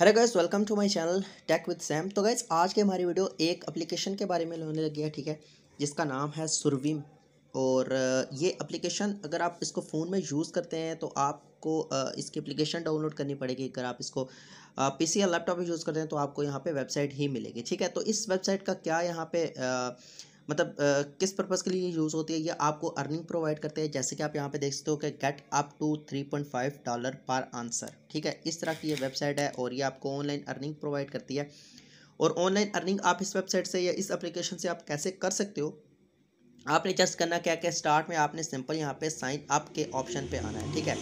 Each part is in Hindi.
hello guys welcome to my channel tech with Sam तो गाइस आज के हमारी वीडियो एक एप्लीकेशन के बारे में होने लगी है ठीक है जिसका नाम है सुरवीम और ये एप्लीकेशन अगर आप इसको फ़ोन में यूज़ करते हैं तो आपको इसकी एप्लीकेशन डाउनलोड करनी पड़ेगी अगर आप इसको पीसी या लैपटॉप यूज़ करते हैं तो आपको यहाँ पर वेबसाइट ही मिलेगी ठीक है तो इस वेबसाइट का क्या यहाँ पे मतलब किस पर्पज़ के लिए यूज़ होती है ये आपको अर्निंग प्रोवाइड करते हैं जैसे कि आप यहाँ पे देख सकते हो कि get up to three point five dollar पर आंसर ठीक है इस तरह की ये वेबसाइट है और ये आपको ऑनलाइन अर्निंग प्रोवाइड करती है और ऑनलाइन अर्निंग आप इस वेबसाइट से या इस अप्लीकेशन से आप कैसे कर सकते हो आपने जस्ट करना क्या क्या स्टार्ट में आपने सिंपल यहाँ पे साइन अप के ऑप्शन पे आना है ठीक है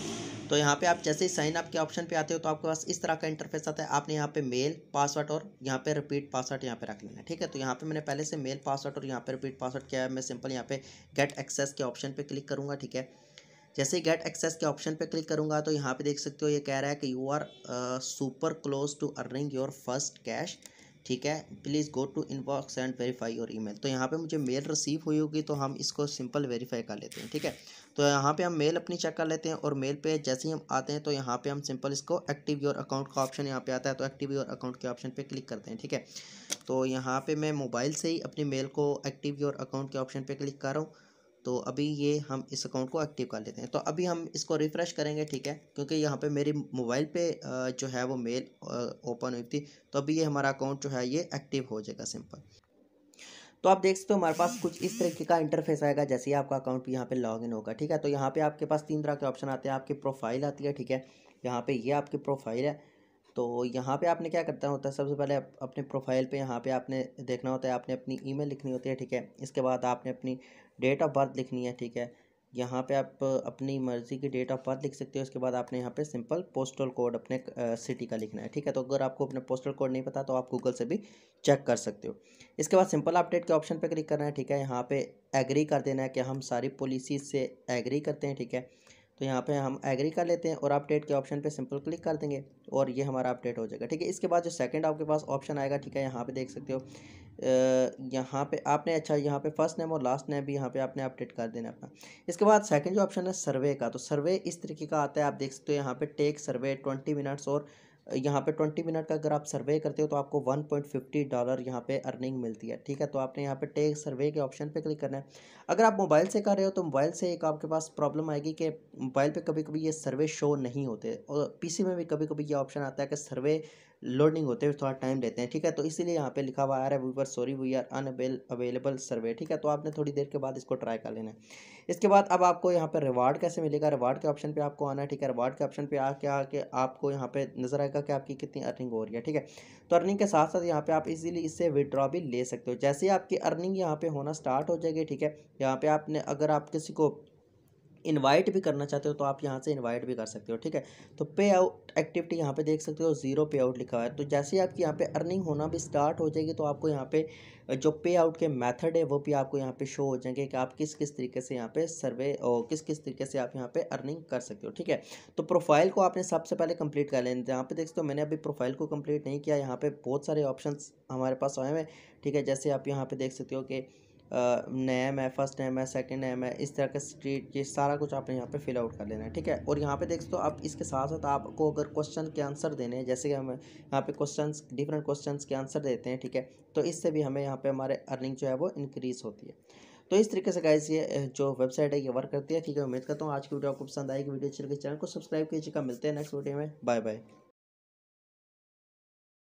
तो यहाँ पे आप जैसे ही साइन अप के ऑप्शन पे आते हो तो आपके पास इस तरह का इंटरफेस आता है आपने यहाँ पे मेल पासवर्ड और यहाँ पे रिपीट पासवर्ड यहाँ पे रख लेना है ठीक है तो यहाँ पे मैंने पहले से मेल पासवर्ड और यहाँ पे रिपीट पासवर्ड किया है मैं सिंपल यहाँ पे गेट एक्सेस के ऑप्शन पे क्लिक करूँगा ठीक है जैसे ही गेट एक्सेस के ऑप्शन पर क्लिक करूँगा तो यहाँ पे देख सकते हो ये कह रहा है कि you are super close to earning your first cash ठीक है please go to inbox and verify your email तो यहाँ पे मुझे मेल रिसीव हुई होगी तो हम इसको सिंपल वेरीफाई कर लेते हैं ठीक है तो यहाँ पे हम मेल अपनी चेक कर लेते हैं और मेल पे जैसे ही हम आते हैं तो यहाँ पे हम सिंपल इसको एक्टिव योर अकाउंट का ऑप्शन यहाँ पे आता है तो एक्टिव योर अकाउंट के ऑप्शन पर क्लिक करते हैं ठीक है तो यहाँ पर मैं मोबाइल से ही अपनी मेल को एक्टिव योर अकाउंट के ऑप्शन पर क्लिक कर रहा हूँ तो अभी ये हम इस अकाउंट को एक्टिव कर लेते हैं तो अभी हम इसको रिफ़्रेश करेंगे ठीक है क्योंकि यहाँ पे मेरी मोबाइल पे जो है वो मेल ओपन हुई थी तो अभी ये हमारा अकाउंट जो है ये एक्टिव हो जाएगा सिंपल तो आप देख सकते हो हमारे पास कुछ इस तरीके का इंटरफेस आएगा जैसे ही आपका अकाउंट यहाँ पे इन होगा ठीक है तो यहाँ पे आपके पास तीन तरह के ऑप्शन आते हैं आपकी प्रोफाइल आती है ठीक है यहाँ पे ये आपकी प्रोफाइल है तो यहाँ पे आपने क्या करना होता है सबसे पहले आप अपने प्रोफाइल पे यहाँ पे आपने देखना होता है आपने अपनी ईमेल लिखनी होती है ठीक है इसके बाद आपने अपनी डेट ऑफ बर्थ लिखनी है ठीक है यहाँ पे आप अपनी मर्ज़ी की डेट ऑफ बर्थ लिख सकते हो उसके बाद आपने यहाँ पे सिंपल पोस्टल कोड अपने सिटी का लिखना है ठीक है तो अगर आपको अपना पोस्टल कोड नहीं पता तो आप गूगल से भी चेक कर सकते हो इसके बाद सिंपल अपडेट के ऑप्शन पे क्लिक करना है ठीक है यहाँ पे एग्री कर देना है कि हम सारी पॉलिसी से एग्री करते हैं ठीक है तो यहाँ पे हम एग्री कर लेते हैं और अपडेट के ऑप्शन पे सिंपल क्लिक कर देंगे और ये हमारा अपडेट हो जाएगा ठीक है इसके बाद जो सेकंड आपके पास ऑप्शन आएगा ठीक है यहाँ पे देख सकते हो यहाँ पे आपने अच्छा यहाँ पे फर्स्ट नेम और लास्ट नेम भी यहाँ पे आपने अपडेट कर देना अपना इसके बाद सेकंड जो ऑप्शन है सर्वे का तो सर्वे इस तरीके का आता है आप देख सकते हो यहाँ पे टेक सर्वे ट्वेंटी मिनट्स और यहाँ पे ट्वेंटी मिनट का अगर आप सर्वे करते हो तो आपको वन पॉइंट फिफ्टी डॉलर यहाँ पे अर्निंग मिलती है ठीक है तो आपने यहाँ पे टेक सर्वे के ऑप्शन पे क्लिक करना है अगर आप मोबाइल से कर रहे हो तो मोबाइल से एक आपके पास प्रॉब्लम आएगी कि मोबाइल पे कभी कभी ये सर्वे शो नहीं होते और पीसी में भी कभी कभी ये ऑप्शन आता है कि सर्वे लोडिंग होते हुए थोड़ा टाइम लेते हैं ठीक है तो इसीलिए यहाँ पे लिखा हुआ आ रहा है viewer sorry we are unavailable survey ठीक है तो आपने थोड़ी देर के बाद इसको ट्राई कर लेना है इसके बाद अब आपको यहाँ पर रिवार्ड कैसे मिलेगा रिवार्ड के ऑप्शन पर आपको आना है ठीक है रिवार्ड के ऑप्शन पर आके आके आपको यहाँ पर नजर आएगा कि आपकी कितनी अर्निंग हो रही है ठीक है तो अर्निंग के साथ साथ यहाँ पर आप इजीली इससे विड्रॉ भी ले सकते हो जैसे ही आपकी अर्निंग यहाँ पर होना स्टार्ट हो जाएगी ठीक है यहाँ पर आपने अगर आप किसी को इनवाइट भी करना चाहते हो तो आप यहाँ से इनवाइट भी कर सकते हो ठीक है तो पे आउट एक्टिविटी यहाँ पे देख सकते हो जीरो पे आउट लिखा हुआ है तो जैसे ही आपकी यहाँ पे अर्निंग होना भी स्टार्ट हो जाएगी तो आपको यहाँ पे जो पे आउट के मेथड है वो भी आपको यहाँ पे शो हो जाएंगे कि आप किस किस तरीके से यहाँ पे सर्वे और किस किस तरीके से आप यहाँ पे अर्निंग कर सकते हो ठीक है तो प्रोफाइल को आपने सबसे पहले कंप्लीट कर लेना यहाँ पे देख सकते हो मैंने अभी प्रोफाइल को कंप्लीट नहीं किया यहाँ पे बहुत सारे ऑप्शंस हमारे पास आए हुए हैं ठीक है जैसे आप यहाँ पे देख सकते हो कि नेम है फर्स्ट नेम है सेकंड नेम है इस तरह का स्ट्रीट ये सारा कुछ आपने यहाँ पे फिल आउट कर लेना है ठीक है और यहाँ पे देख सकते हो आप इसके साथ साथ आपको अगर क्वेश्चन के आंसर देने हैं जैसे कि हम यहाँ पे क्वेश्चन डिफरेंट क्वेश्चन के आंसर देते हैं ठीक है तो इससे भी हमें यहाँ पर हमारे अर्निंग जो है वो इंक्रीज़ होती है तो इस तरीके से गाइस ये जो वेबसाइट है ये वर्क करती है ठीक है उम्मीद करता हूँ आज की वीडियो आपको पसंद आएगी वीडियो अच्छी लगी चैनल को सब्सक्राइब कीजिएगा मिलते हैं नेक्स्ट वीडियो में बाय बाय